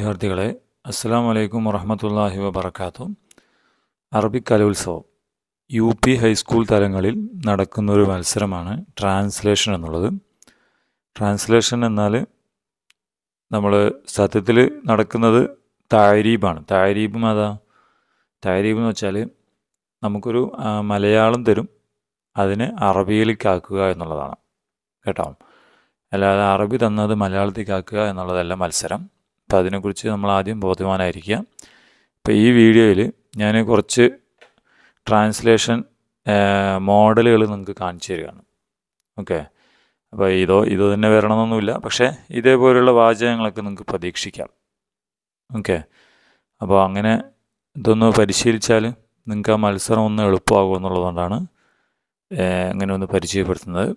വിദ്യാർത്ഥികളെ അസ്സാം വലൈക്കും വറഹമത്തല്ലാഹി വബർക്കാത്തു അറബിക് കലോത്സവം യു പി ഹൈസ്കൂൾ തലങ്ങളിൽ നടക്കുന്ന ഒരു മത്സരമാണ് ട്രാൻസ്ലേഷൻ എന്നുള്ളത് ട്രാൻസ്ലേഷൻ എന്നാൽ നമ്മൾ സത്യത്തിൽ നടക്കുന്നത് താരീബാണ് താരീബും അതാ താരീബ് എന്ന് വെച്ചാൽ നമുക്കൊരു മലയാളം തരും അതിനെ അറബിയിലേക്കാക്കുക എന്നുള്ളതാണ് കേട്ടോ അല്ലാതെ അറബി തന്നത് മലയാളത്തിലേക്കാക്കുക എന്നുള്ളതല്ല മത്സരം അപ്പം അതിനെക്കുറിച്ച് നമ്മൾ ആദ്യം ബോധ്യമാനായിരിക്കുക ഇപ്പോൾ ഈ വീഡിയോയിൽ ഞാൻ കുറച്ച് ട്രാൻസ്ലേഷൻ മോഡലുകൾ നിങ്ങൾക്ക് കാണിച്ചു തരികയാണ് ഓക്കെ അപ്പോൾ ഇതോ ഇത് തന്നെ വരണമെന്നൊന്നുമില്ല പക്ഷേ ഇതേപോലെയുള്ള വാചകങ്ങളൊക്കെ നിങ്ങൾക്ക് പ്രതീക്ഷിക്കാം ഓക്കെ അപ്പോൾ അങ്ങനെ ഇതൊന്ന് പരിശീലിച്ചാൽ നിങ്ങൾക്ക് ആ മത്സരം ഒന്ന് എളുപ്പമാകും എന്നുള്ളതുകൊണ്ടാണ് അങ്ങനെ ഒന്ന് പരിചയപ്പെടുത്തുന്നത്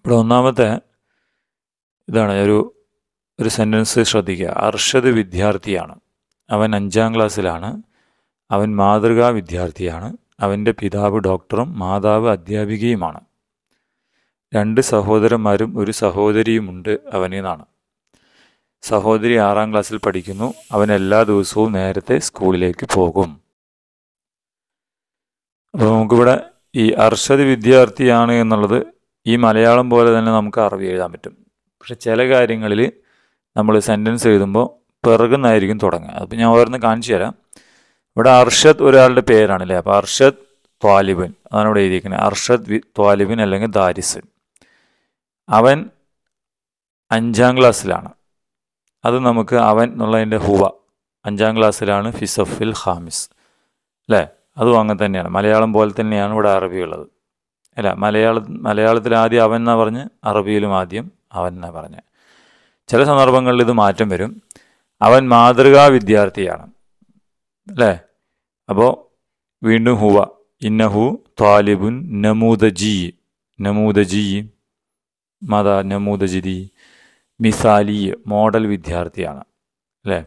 ഇവിടെ ഒന്നാമത്തെ ഇതാണ് ഒരു ഒരു സെൻറ്റൻസ് ശ്രദ്ധിക്കുക അർഷദ് വിദ്യാർത്ഥിയാണ് അവൻ അഞ്ചാം ക്ലാസ്സിലാണ് അവൻ മാതൃകാ വിദ്യാർത്ഥിയാണ് അവൻ്റെ പിതാവ് ഡോക്ടറും മാതാവ് അധ്യാപികയുമാണ് രണ്ട് സഹോദരന്മാരും ഒരു സഹോദരിയുമുണ്ട് അവനെന്നാണ് സഹോദരി ആറാം ക്ലാസ്സിൽ പഠിക്കുന്നു അവൻ എല്ലാ ദിവസവും നേരത്തെ സ്കൂളിലേക്ക് പോകും അപ്പോൾ നമുക്കിവിടെ ഈ അർഷദ് വിദ്യാർത്ഥിയാണ് എന്നുള്ളത് ഈ മലയാളം പോലെ തന്നെ നമുക്ക് അറബി എഴുതാൻ പറ്റും പക്ഷെ ചില കാര്യങ്ങളിൽ നമ്മൾ സെൻറ്റൻസ് എഴുതുമ്പോൾ പിറകുന്നായിരിക്കും തുടങ്ങുക അപ്പോൾ ഞാൻ ഓരോന്ന് കാണിച്ചു തരാം ഇവിടെ അർഷദ് ഒരാളുടെ പേരാണ് അല്ലേ അപ്പോൾ അർഷദ് ത്വാലിബിൻ അതാണ് ഇവിടെ എഴുതിയിരിക്കുന്നത് അർഷദ് ത്വാലിബിൻ അല്ലെങ്കിൽ ദാരിസ് അവൻ അഞ്ചാം ക്ലാസ്സിലാണ് അത് നമുക്ക് അവൻ എന്നുള്ളതിൻ്റെ ഹുവ അഞ്ചാം ക്ലാസ്സിലാണ് ഫിസഫിൽ ഹാമിസ് അല്ലേ അതും അങ്ങനെ തന്നെയാണ് മലയാളം പോലെ തന്നെയാണ് ഇവിടെ അറബി ഉള്ളത് അല്ല മലയാള മലയാളത്തിൽ ആദ്യം അവൻ എന്നാണ് പറഞ്ഞ് അറബിയിലും ആദ്യം അവൻ എന്നാണ് പറഞ്ഞത് ചില സന്ദർഭങ്ങളിൽ ഇത് മാറ്റം വരും അവൻ മാതൃകാ വിദ്യാർത്ഥിയാണ് അല്ലേ അപ്പോൾ വീണ്ടും ഹുവ ഇന്നഹു ത്വാലിബുൻ നമൂദജി നമൂദജി മത നമൂദജിദി മിസാലി മോഡൽ വിദ്യാർത്ഥിയാണ് അല്ലേ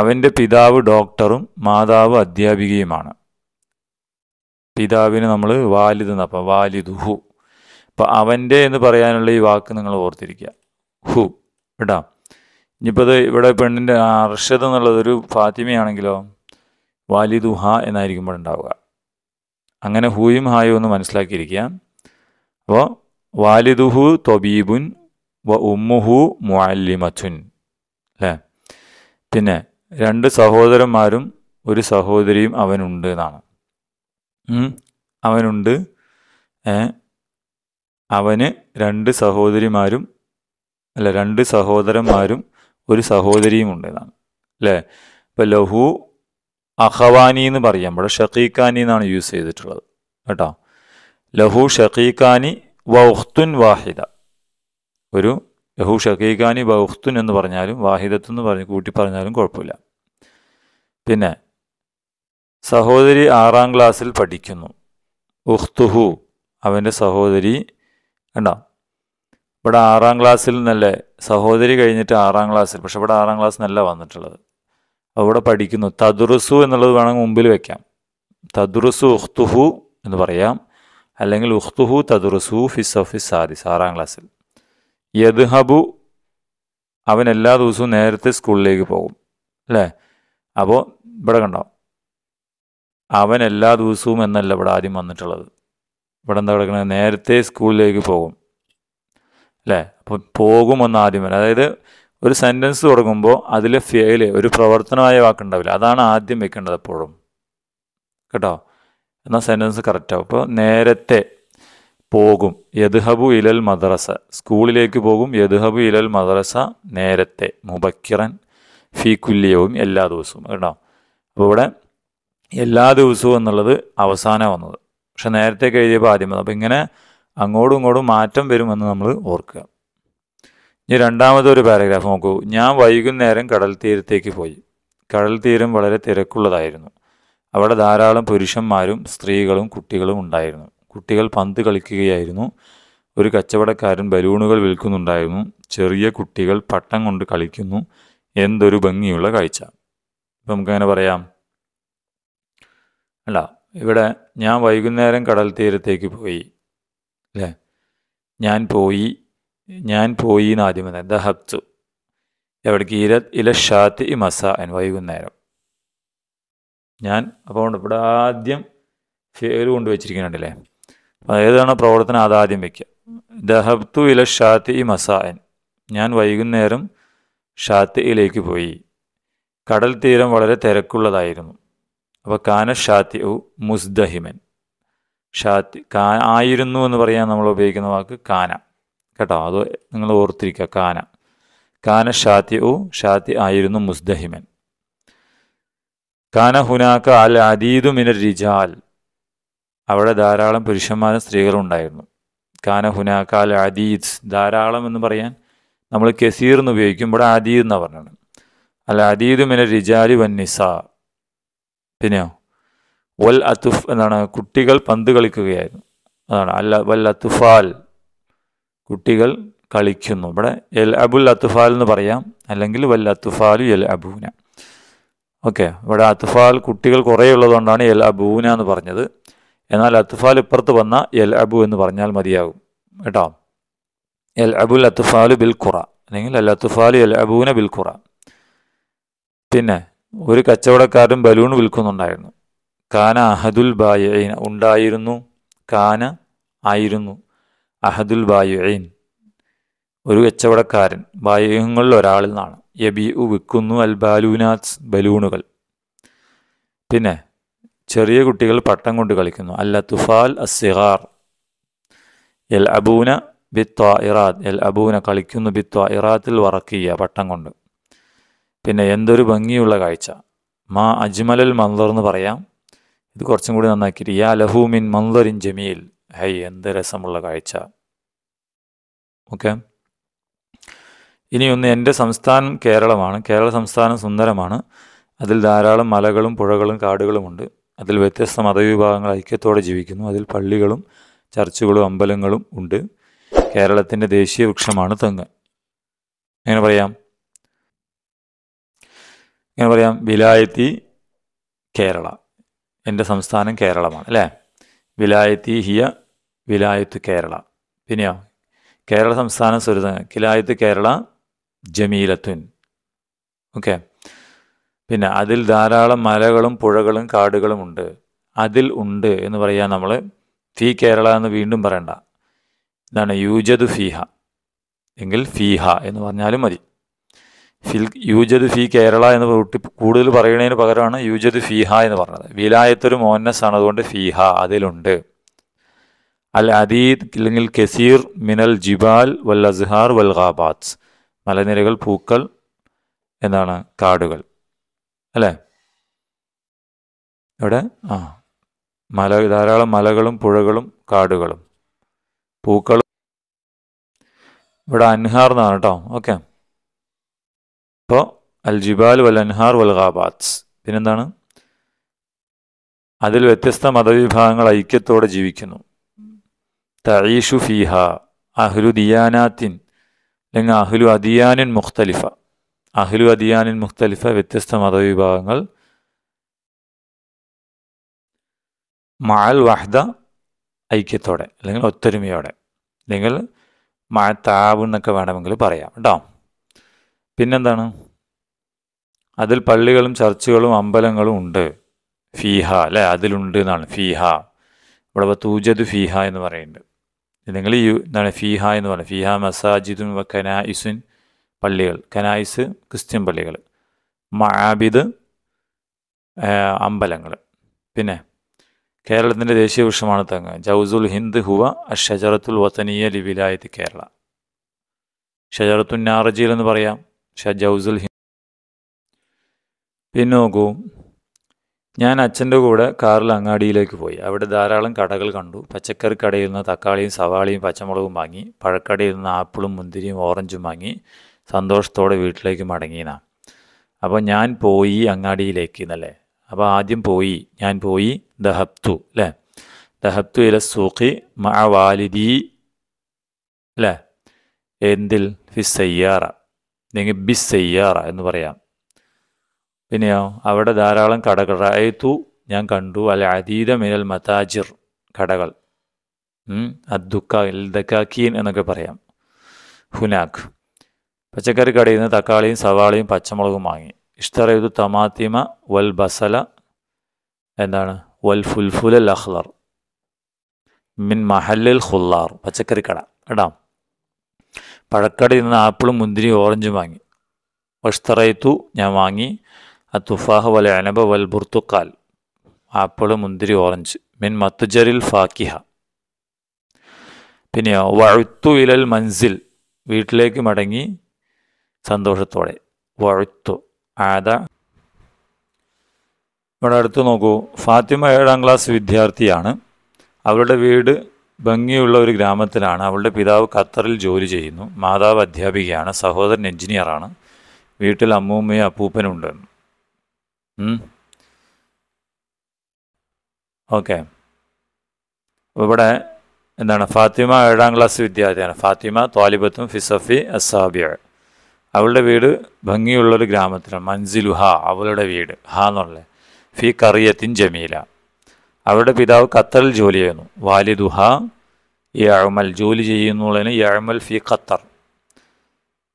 അവൻ്റെ പിതാവ് ഡോക്ടറും മാതാവ് അധ്യാപികയുമാണ് പിതാവിന് നമ്മൾ വാലിദ് എന്നപ്പോൾ ഹു അപ്പോൾ അവൻ്റെ എന്ന് പറയാനുള്ള ഈ വാക്ക് നിങ്ങൾ ഓർത്തിരിക്കുക ഹു കേട്ടാ ഇനിയിപ്പോൾ അത് ഇവിടെ പെണ്ണിൻ്റെ അർഷദ് എന്നുള്ളതൊരു ഒരു ഫാത്തിമയാണെങ്കിലോ വാലിദു ഹ ഇവിടെ ഉണ്ടാവുക അങ്ങനെ ഹൂയും ഹായും എന്ന് മനസ്സിലാക്കിയിരിക്കുക അപ്പോൾ വാലിദുഹു തൊബീബുൻ വ ഉമ്മുഹു മുഅല്ലിമച്ചുൻ അല്ലേ പിന്നെ രണ്ട് സഹോദരന്മാരും ഒരു സഹോദരിയും അവനുണ്ട് എന്നാണ് അവനുണ്ട് അവന് രണ്ട് സഹോദരിമാരും അല്ല രണ്ട് സഹോദരന്മാരും ഒരു സഹോദരിയും ഉണ്ട് എന്നാണ് അല്ലേ ഇപ്പം ലഹു അഹവാനി എന്ന് പറയാം ഇവിടെ ഷഖീഖാനി എന്നാണ് യൂസ് ചെയ്തിട്ടുള്ളത് കേട്ടോ ലഹു ഷഖീഖാനി വഹ്തുൻ വാഹിദ ഒരു ലഹു ഷഖീഖാനി വഹ്തുൻ എന്ന് പറഞ്ഞാലും വാഹിദത്ത് എന്ന് പറഞ്ഞ് കൂട്ടി പറഞ്ഞാലും കുഴപ്പമില്ല പിന്നെ സഹോദരി ആറാം ക്ലാസ്സിൽ പഠിക്കുന്നു ഉഖ്തുഹു അവൻ്റെ സഹോദരി കണ്ടോ ഇവിടെ ആറാം ക്ലാസ്സിൽ നിന്നല്ലേ സഹോദരി കഴിഞ്ഞിട്ട് ആറാം ക്ലാസ്സിൽ പക്ഷെ ഇവിടെ ആറാം ക്ലാസ് നല്ല വന്നിട്ടുള്ളത് അവിടെ പഠിക്കുന്നു തദുറുസു എന്നുള്ളത് വേണമെങ്കിൽ മുമ്പിൽ വെക്കാം തദുറുസു ഉഹ്തുഹു എന്ന് പറയാം അല്ലെങ്കിൽ ഉഹ്തുഹു തദുറുസു ഫിസ് ഓഫീസ് സാദിസ് ആറാം ക്ലാസ്സിൽ യദ്ഹബു അവൻ എല്ലാ ദിവസവും നേരത്തെ സ്കൂളിലേക്ക് പോകും അല്ലേ അപ്പോൾ ഇവിടെ കണ്ടോ അവൻ എല്ലാ ദിവസവും എന്നല്ല ഇവിടെ ആദ്യം വന്നിട്ടുള്ളത് ഇവിടെ എന്താ കിടക്കണേ നേരത്തെ സ്കൂളിലേക്ക് പോകും അല്ലേ അപ്പോൾ പോകുമെന്ന് ആദ്യം വരും അതായത് ഒരു സെൻറ്റൻസ് തുടങ്ങുമ്പോൾ അതിലെ ഫേല് ഒരു പ്രവർത്തനമായ വാക്കുണ്ടാവില്ല അതാണ് ആദ്യം വെക്കേണ്ടത് എപ്പോഴും കേട്ടോ എന്നാൽ സെൻറ്റൻസ് കറക്റ്റാവും അപ്പോൾ നേരത്തെ പോകും യദ്ഹബു ഇലൽ മദ്രസ സ്കൂളിലേക്ക് പോകും യദ്ഹബു ഇലൽ മദ്രസ നേരത്തെ മുബക്കിറൻ ഫീ കുല്യവും എല്ലാ ദിവസവും കേട്ടോ അപ്പോൾ ഇവിടെ എല്ലാ ദിവസവും എന്നുള്ളത് അവസാനം വന്നത് പക്ഷെ നേരത്തെ എഴുതിയപ്പോൾ ആദ്യം വന്നത് അപ്പോൾ ഇങ്ങനെ അങ്ങോട്ടും ഇങ്ങോട്ടും മാറ്റം വരുമെന്ന് നമ്മൾ ഓർക്കുക ഇനി രണ്ടാമത്തെ ഒരു പാരഗ്രാഫ് നോക്കൂ ഞാൻ വൈകുന്നേരം കടൽ തീരത്തേക്ക് പോയി കടൽ തീരം വളരെ തിരക്കുള്ളതായിരുന്നു അവിടെ ധാരാളം പുരുഷന്മാരും സ്ത്രീകളും കുട്ടികളും ഉണ്ടായിരുന്നു കുട്ടികൾ പന്ത് കളിക്കുകയായിരുന്നു ഒരു കച്ചവടക്കാരൻ ബലൂണുകൾ വിൽക്കുന്നുണ്ടായിരുന്നു ചെറിയ കുട്ടികൾ പട്ടം കൊണ്ട് കളിക്കുന്നു എന്തൊരു ഭംഗിയുള്ള കാഴ്ച ഇപ്പം നമുക്കങ്ങനെ പറയാം അല്ല ഇവിടെ ഞാൻ വൈകുന്നേരം കടൽ തീരത്തേക്ക് പോയി അല്ലേ ഞാൻ പോയി ഞാൻ പോയി എന്ന് ആദ്യം വന്നത് ദഹബ്തു എവിടേക്ക് ഇര ഇല ഷാത്ത് ഇ എൻ വൈകുന്നേരം ഞാൻ അപ്പോൾ ഇവിടെ ആദ്യം ഫേൽ കൊണ്ടുവച്ചിരിക്കുന്നുണ്ടല്ലേ അപ്പോൾ ഏതാണ് പ്രവർത്തനം അതാദ്യം വയ്ക്കുക ദഹബ്തു ഇല ഷാത്ത് ഇ എൻ ഞാൻ വൈകുന്നേരം ഷാത്തിയിലേക്ക് പോയി കടൽ തീരം വളരെ തിരക്കുള്ളതായിരുന്നു അപ്പോൾ കാന ഷാത്തി ഉ മുസ്ദഹിമൻ ഷാത്തി കാ ആയിരുന്നു എന്ന് പറയാൻ നമ്മൾ ഉപയോഗിക്കുന്ന വാക്ക് കാന കേട്ടോ അത് നിങ്ങൾ ഓർത്തിരിക്കുക കാന കാന ഷാത്തി ഉ ഷാത്തി ആയിരുന്നു മുസ്ദഹിമൻ കാന ഹുനാക്ക അൽ അദീദു മിന റിജാൽ അവിടെ ധാരാളം പുരുഷന്മാരും സ്ത്രീകളുണ്ടായിരുന്നു കാന ഹുനാക്ക അൽ അദീദ് ധാരാളം എന്ന് പറയാൻ നമ്മൾ കെസീർ എന്ന് ഉപയോഗിക്കും ഇവിടെ അദീദ് എന്നാണ് പറഞ്ഞത് അല്ല അദീദു മിന റിജാലി വന്നിസ പിന്നെയോ വൽ അതുഫ് എന്നാണ് കുട്ടികൾ പന്ത് കളിക്കുകയായിരുന്നു അതാണ് അല്ല വൽ അതുഫാൽ കുട്ടികൾ കളിക്കുന്നു ഇവിടെ എൽ അബുൽ അത്തുഫാൽ എന്ന് പറയാം അല്ലെങ്കിൽ വൽ അത്തുഫാലു എൽ അബൂന ഓക്കെ ഇവിടെ അത്തുഫാൽ കുട്ടികൾ കുറേ ഉള്ളതുകൊണ്ടാണ് എൽ അബൂന എന്ന് പറഞ്ഞത് എന്നാൽ അത്തുഫാൽ ഇപ്പുറത്ത് വന്ന എൽ അബു എന്ന് പറഞ്ഞാൽ മതിയാകും കേട്ടോ എൽ അബുൽ അത്തുഫാലു ബിൽ ഖുറ അല്ലെങ്കിൽ അൽ അത്തുഫാലു എൽ അബൂന ബിൽ ഖുറ പിന്നെ ഒരു കച്ചവടക്കാരൻ ബലൂൺ വിൽക്കുന്നുണ്ടായിരുന്നു കാന അഹദുൽ ബായൈൻ ഉണ്ടായിരുന്നു കാന ആയിരുന്നു അഹദുൽ ബായുഐൻ ഒരു കച്ചവടക്കാരൻ ബായുഹങ്ങളിൽ ഒരാളിൽ നിന്നാണ് യബി ഉ വിൽക്കുന്നു അൽ ബാലൂനാസ് ബലൂണുകൾ പിന്നെ ചെറിയ കുട്ടികൾ പട്ടം കൊണ്ട് കളിക്കുന്നു അല്ല തുഫാൽ അസിഹാർ എൽ അബൂന ബിത്വ ഇറാദ് എൽ അബൂന കളിക്കുന്നു ബിത്വ ഇറാത്തിൽ വറക്കിയ പട്ടം കൊണ്ട് പിന്നെ എന്തൊരു ഭംഗിയുള്ള കാഴ്ച മാ അജ്മലൽ മന്ദർ എന്ന് പറയാം ഇത് കുറച്ചും കൂടി നന്നാക്കിയിട്ട് യാ ലഹൂമിൻ മന്ദറിൻ ജമീൽ ഹൈ എന്ത് രസമുള്ള കാഴ്ച ഓക്കെ ഇനിയൊന്ന് എൻ്റെ സംസ്ഥാനം കേരളമാണ് കേരള സംസ്ഥാനം സുന്ദരമാണ് അതിൽ ധാരാളം മലകളും പുഴകളും കാടുകളുമുണ്ട് അതിൽ വ്യത്യസ്ത മതവിഭാഗങ്ങൾ ഐക്യത്തോടെ ജീവിക്കുന്നു അതിൽ പള്ളികളും ചർച്ചുകളും അമ്പലങ്ങളും ഉണ്ട് കേരളത്തിൻ്റെ ദേശീയ വൃക്ഷമാണ് തെങ്ങ് എങ്ങനെ പറയാം എങ്ങനെ പറയാം വിലായത്തി കേരള എൻ്റെ സംസ്ഥാനം കേരളമാണ് അല്ലേ വിലായത്തി ഹിയ വിലായത്ത് കേരള പിന്നെയോ കേരള സംസ്ഥാന സുരത കിലായത്ത് കേരള ജമീലത്തുൻ ഓക്കെ പിന്നെ അതിൽ ധാരാളം മലകളും പുഴകളും കാടുകളും ഉണ്ട് അതിൽ ഉണ്ട് എന്ന് പറയാൻ നമ്മൾ ഫി കേരള എന്ന് വീണ്ടും പറയണ്ട ഇതാണ് യൂജദ് ഫീഹ എങ്കിൽ ഫീഹ എന്ന് പറഞ്ഞാലും മതി ഫിൽ യൂജത് ഫി കേരള എന്ന് കൂട്ടി കൂടുതൽ പറയുന്നതിന് പകരമാണ് യൂജത് ഫിഹ എന്ന് പറഞ്ഞത് വിലായത്തൊരു ആണ് അതുകൊണ്ട് ഫിഹ അതിലുണ്ട് അൽ അദീദ് അല്ലെങ്കിൽ കെസീർ മിനൽ ജിബാൽ വൽ അസ്ഹാർ വൽ ഖാബാത്സ് മലനിരകൾ പൂക്കൾ എന്താണ് കാടുകൾ അല്ലേ ഇവിടെ ആ മല ധാരാളം മലകളും പുഴകളും കാടുകളും പൂക്കളും ഇവിടെ അൻഹാർ എന്നാണ് കേട്ടോ ഓക്കെ അപ്പോൾ അൽ ജിബാൽ വൽ അൻഹാർ വൽ ഖാബാത്സ് പിന്നെന്താണ് അതിൽ വ്യത്യസ്ത മതവിഭാഗങ്ങൾ ഐക്യത്തോടെ ജീവിക്കുന്നു തഴീഷു ഫീഹ അഹ്ലു ദിയാനാത്തിൻ അല്ലെങ്കിൽ അഹ്ലു അദിയാനിൻ മുഖ്തലിഫ അഹ്ലു അദിയാനിൻ മുഖ്തലിഫ വ്യത്യസ്ത മതവിഭാഗങ്ങൾ മാൽ വഹ്ദ ഐക്യത്തോടെ അല്ലെങ്കിൽ ഒത്തൊരുമയോടെ അല്ലെങ്കിൽ മഴ താവ് എന്നൊക്കെ വേണമെങ്കിൽ പറയാം കേട്ടോ പിന്നെന്താണ് അതിൽ പള്ളികളും ചർച്ചുകളും അമ്പലങ്ങളും ഉണ്ട് ഫീഹ അല്ലെ അതിലുണ്ട് എന്നാണ് ഫീഹ ഇവിടെ തൂജത് ഫീഹ എന്ന് പറയുന്നുണ്ട് നിങ്ങൾ യു എന്താണ് ഫീഹ എന്ന് പറയുന്നത് ഫീഹ മസാജിദും കനായിസുൻ പള്ളികൾ കനായിസ് ക്രിസ്ത്യൻ പള്ളികൾ മാബിദ് അമ്പലങ്ങൾ പിന്നെ കേരളത്തിൻ്റെ ദേശീയ വൃക്ഷമാണ് തെങ്ങ് ജൗസുൽ ഹിന്ദ് ഹുവ അഷജറത്തുൽ വത്തനീയ ലിവിലായത് കേരള ഷജറത്തുൻ നാറജീൽ എന്ന് പറയാം ഷജൗസുൽ ഹിം പിന്നെ നോക്കൂ ഞാൻ അച്ഛൻ്റെ കൂടെ കാറിൽ അങ്ങാടിയിലേക്ക് പോയി അവിടെ ധാരാളം കടകൾ കണ്ടു പച്ചക്കറി കടയിൽ നിന്ന് തക്കാളിയും സവാളയും പച്ചമുളകും വാങ്ങി പഴക്കടയിൽ നിന്ന് ആപ്പിളും മുന്തിരിയും ഓറഞ്ചും വാങ്ങി സന്തോഷത്തോടെ വീട്ടിലേക്ക് മടങ്ങിനാ അപ്പോൾ ഞാൻ പോയി അങ്ങാടിയിലേക്ക് എന്നല്ലേ അപ്പോൾ ആദ്യം പോയി ഞാൻ പോയി ദഹബ്തു അല്ലേ ദഹബ്തു ഇല സൂഖി മ വാലിദി അല്ലേ എന്തിൽ ഫിസ്സയ്യാറ സയ്യാറ അല്ലെങ്കിൽ ബിസ് എന്ന് പറയാം പിന്നെയോ അവിടെ ധാരാളം കടകൾ റായത്തു ഞാൻ കണ്ടു അല്ലെ അതീത മിനൽ മതാജിർ കടകൾ അദ്ദുക്ക ഇൽദക്കാക്കീൻ എന്നൊക്കെ പറയാം ഹുനാഖ് പച്ചക്കറി കടയിൽ നിന്ന് തക്കാളിയും സവാളയും പച്ചമുളകും വാങ്ങി ഇഷ്ടറയതു തമാത്തിമ വൽ ബസല എന്താണ് വൽ ഫുൽഫുൽ അഹ്ലർ മിൻ മഹല്ലിൽ ഹുല്ലാർ പച്ചക്കറി കട കേട്ടോ പഴക്കടയിൽ നിന്ന് ആപ്പിളും മുന്തിരിയും ഓറഞ്ചും വാങ്ങി വഷ്തറയത്തു ഞാൻ വാങ്ങി അ തുഫാഹ് വല അനബ വൽ ബുർത്തുക്കാൽ ആപ്പിള് മുന്തിരി ഓറഞ്ച് മിൻ മത്തുജറിൽ ഫാക്കിഹ പിന്നെ വഴുത്തു ഇലൽ മൻസിൽ വീട്ടിലേക്ക് മടങ്ങി സന്തോഷത്തോടെ വഴുത്തു ആദ ഇവിടെ അടുത്ത് നോക്കൂ ഫാത്തിമ ഏഴാം ക്ലാസ് വിദ്യാർത്ഥിയാണ് അവരുടെ വീട് ഭംഗിയുള്ള ഒരു ഗ്രാമത്തിലാണ് അവളുടെ പിതാവ് ഖത്തറിൽ ജോലി ചെയ്യുന്നു മാതാവ് അധ്യാപികയാണ് സഹോദരൻ എഞ്ചിനീയറാണ് വീട്ടിൽ അമ്മൂമ്മയും അപ്പൂപ്പനും ഉണ്ട് ഓക്കെ ഇവിടെ എന്താണ് ഫാത്തിമ ഏഴാം ക്ലാസ് വിദ്യാർത്ഥിയാണ് ഫാത്തിമ ത്വാലിബത്തും ഫിസഫി അസാബിയ അവളുടെ വീട് ഭംഗിയുള്ളൊരു ഗ്രാമത്തിലാണ് ഹ അവളുടെ വീട് ഹ എന്നുള്ള ഫി കറിയത്തിൻ ജമീല അവരുടെ പിതാവ് ഖത്തറിൽ ജോലി ചെയ്യുന്നു വാലിദുഹ യഅമൽ ജോലി ചെയ്യുന്നുള്ളതിന് യഅമൽ ഫി ഖത്തർ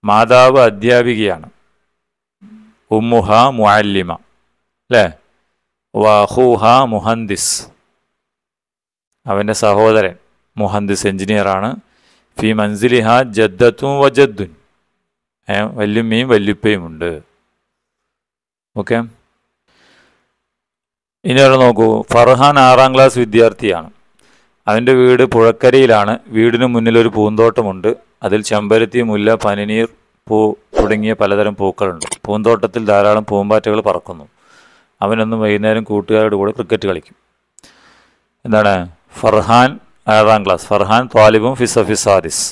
മാതാവ് അധ്യാപികയാണ് ഉമ്മുഹ മുഅല്ലിമ അല്ലേ വഹൂഹ മുഹന്ദിസ് അവൻ്റെ സഹോദരൻ മുഹന്ദിസ് എഞ്ചിനീയറാണ് ഫി മൻസിലിഹ ജദ്ദത്തും വജദ്ദുൻ വല്യുമ്മയും വല്യുപ്പയും ഉണ്ട് ഓക്കെ ഇനി അവിടെ നോക്കൂ ഫർഹാൻ ആറാം ക്ലാസ് വിദ്യാർത്ഥിയാണ് അവൻ്റെ വീട് പുഴക്കരയിലാണ് വീടിന് മുന്നിലൊരു പൂന്തോട്ടമുണ്ട് അതിൽ ചെമ്പരത്തി മുല്ല പനിനീർ പൂ തുടങ്ങിയ പലതരം പൂക്കളുണ്ട് പൂന്തോട്ടത്തിൽ ധാരാളം പൂമ്പാറ്റകൾ പറക്കുന്നു അവനൊന്നും വൈകുന്നേരം കൂട്ടുകാരുടെ കൂടെ ക്രിക്കറ്റ് കളിക്കും എന്താണ് ഫർഹാൻ ആറാം ക്ലാസ് ഫർഹാൻ ത്വാലിബും ഫിസഫിസാദിസ് സാദിസ്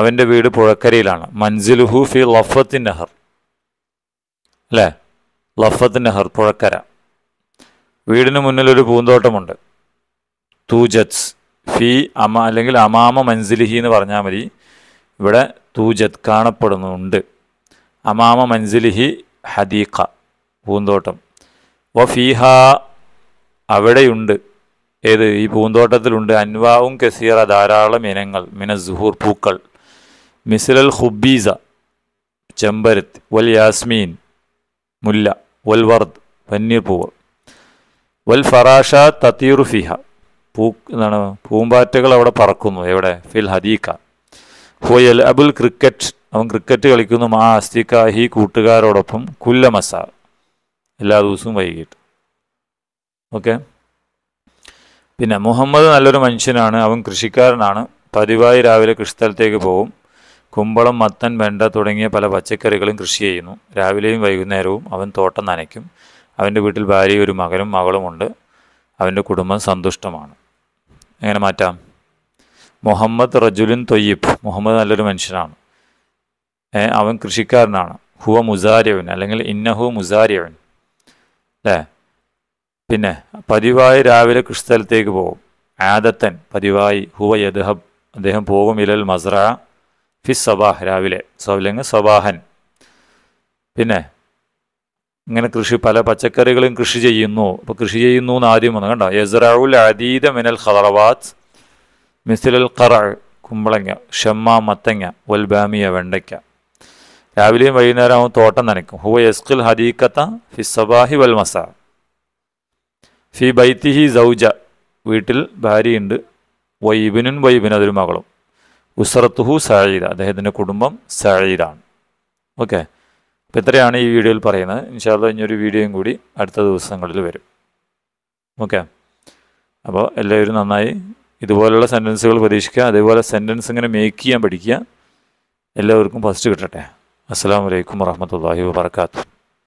അവൻ്റെ വീട് പുഴക്കരയിലാണ് മൻസിലുഹു ഫി ലഫത്തിൻ നെഹർ അല്ലേ ലഫത്ത് നെഹർ പുഴക്കര വീടിന് മുന്നിൽ ഒരു പൂന്തോട്ടമുണ്ട് തൂജത്സ് ഫി അമ അല്ലെങ്കിൽ അമാമ മൻസിലിഹി എന്ന് പറഞ്ഞാൽ മതി ഇവിടെ തൂജത് കാണപ്പെടുന്നുണ്ട് അമാമ മൻസിലിഹി ഹദീഖ പൂന്തോട്ടം വ ഫീഹ അവിടെയുണ്ട് ഏത് ഈ പൂന്തോട്ടത്തിലുണ്ട് അൻവാവും കസീറ ധാരാളം ഇനങ്ങൾ മിന സുഹൂർ പൂക്കൾ മിസിലൽ ഹുബീസ ചെമ്പരത്തി വൽ യാസ്മീൻ മുല്ല വൽ വർദ് പന്നീർ പൂവ് വൽ ഫറാഷ തത്തീറു ഫിഹ പൂ എന്താണ് പൂമ്പാറ്റകൾ അവിടെ പറക്കുന്നു എവിടെ ഫിൽ ഹദീക്ക ഹുയൽ അബുൽ ക്രിക്കറ്റ് അവൻ ക്രിക്കറ്റ് കളിക്കുന്നു മാ അസ്തിക്ക ഹി കൂട്ടുകാരോടൊപ്പം കുല്ലമസ എല്ലാ ദിവസവും വൈകിട്ട് ഓക്കെ പിന്നെ മുഹമ്മദ് നല്ലൊരു മനുഷ്യനാണ് അവൻ കൃഷിക്കാരനാണ് പതിവായി രാവിലെ കൃഷിസ്ഥലത്തേക്ക് പോകും കുമ്പളം മത്തൻ വെണ്ട തുടങ്ങിയ പല പച്ചക്കറികളും കൃഷി ചെയ്യുന്നു രാവിലെയും വൈകുന്നേരവും അവൻ തോട്ടം നനയ്ക്കും അവൻ്റെ വീട്ടിൽ ഭാര്യയും ഒരു മകനും മകളുമുണ്ട് അവൻ്റെ കുടുംബം സന്തുഷ്ടമാണ് എങ്ങനെ മാറ്റാം മുഹമ്മദ് റജുലിൻ തൊയ്യബ് മുഹമ്മദ് നല്ലൊരു മനുഷ്യനാണ് അവൻ കൃഷിക്കാരനാണ് ഹുവ മുസാരിയവൻ അല്ലെങ്കിൽ ഇന്നഹു മുസാരിയവൻ അല്ലേ പിന്നെ പതിവായി രാവിലെ കൃഷിസ്ഥലത്തേക്ക് പോകും ആദത്തൻ പതിവായി ഹുവ യദ്ഹബ് അദ്ദേഹം പോകും ഇലൽ മസ്ര ഫിസ് സബാഹ് രാവിലെ സോ അല്ലെങ്കിൽ സബാഹൻ പിന്നെ ഇങ്ങനെ കൃഷി പല പച്ചക്കറികളും കൃഷി ചെയ്യുന്നു അപ്പോൾ കൃഷി ചെയ്യുന്നു എന്ന് ആദ്യം വന്നു കണ്ടോ യസ്റൌൽ അദീദ മിനൽ ഖദറവാത്ത് അൽ ഖറ കുമ്പളങ്ങ ഷമ്മ മത്തങ്ങ വൽബാമിയ വെണ്ടയ്ക്ക രാവിലെയും വൈകുന്നേരമാവും തോട്ടം നനയ്ക്കും ഹുവ യസ്ഖിൽ ഹദീക്കത്ത ഫി സബാഹി വൽ മസ ഫി ബൈത്തിഹി സൗജ വീട്ടിൽ ഭാര്യയുണ്ട് വൈബിനും വൈബിൻ അതൊരു മകളും ഉസറത്തുഹു സായിദ അദ്ദേഹത്തിൻ്റെ കുടുംബം സായിദാണ് ഓക്കെ അപ്പോൾ ഇത്രയാണ് ഈ വീഡിയോയിൽ പറയുന്നത് ഇൻഷാല്ല ഇനിയൊരു വീഡിയോയും കൂടി അടുത്ത ദിവസങ്ങളിൽ വരും ഓക്കെ അപ്പോൾ എല്ലാവരും നന്നായി ഇതുപോലുള്ള സെൻറ്റൻസുകൾ പ്രതീക്ഷിക്കുക അതേപോലെ സെൻറ്റൻസ് ഇങ്ങനെ മേക്ക് ചെയ്യാൻ പഠിക്കുക എല്ലാവർക്കും ഫസ്റ്റ് കിട്ടട്ടെ അസ്സാം വലൈക്കും വാഹമത്തല്ലാഹി വാബർക്കാത്തു